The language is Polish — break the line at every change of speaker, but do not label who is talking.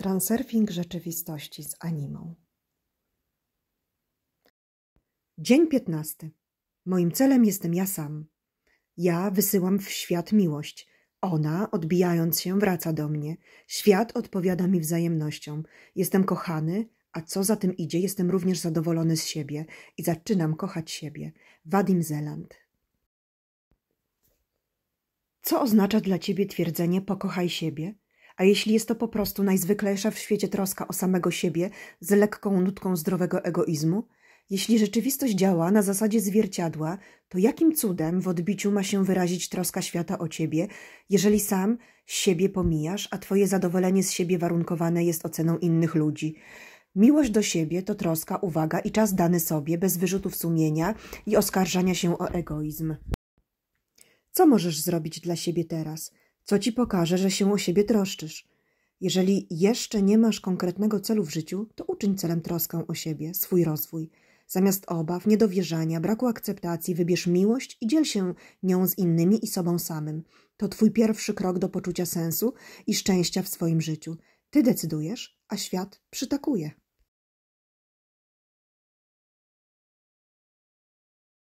Transurfing rzeczywistości z animą. Dzień 15. Moim celem jestem ja sam. Ja wysyłam w świat miłość. Ona, odbijając się, wraca do mnie. Świat odpowiada mi wzajemnością. Jestem kochany, a co za tym idzie, jestem również zadowolony z siebie i zaczynam kochać siebie. Wadim Zeland. Co oznacza dla ciebie twierdzenie pokochaj siebie? a jeśli jest to po prostu najzwyklejsza w świecie troska o samego siebie z lekką nutką zdrowego egoizmu, jeśli rzeczywistość działa na zasadzie zwierciadła, to jakim cudem w odbiciu ma się wyrazić troska świata o ciebie, jeżeli sam siebie pomijasz, a twoje zadowolenie z siebie warunkowane jest oceną innych ludzi? Miłość do siebie to troska, uwaga i czas dany sobie bez wyrzutów sumienia i oskarżania się o egoizm. Co możesz zrobić dla siebie teraz? co ci pokaże, że się o siebie troszczysz. Jeżeli jeszcze nie masz konkretnego celu w życiu, to uczyń celem troskę o siebie, swój rozwój. Zamiast obaw, niedowierzania, braku akceptacji, wybierz miłość i dziel się nią z innymi i sobą samym. To twój pierwszy krok do poczucia sensu i szczęścia w swoim życiu. Ty decydujesz, a świat przytakuje.